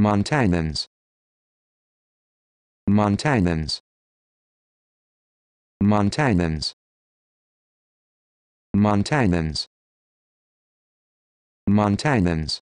Montanans Montanans Montanans Montanans Montanans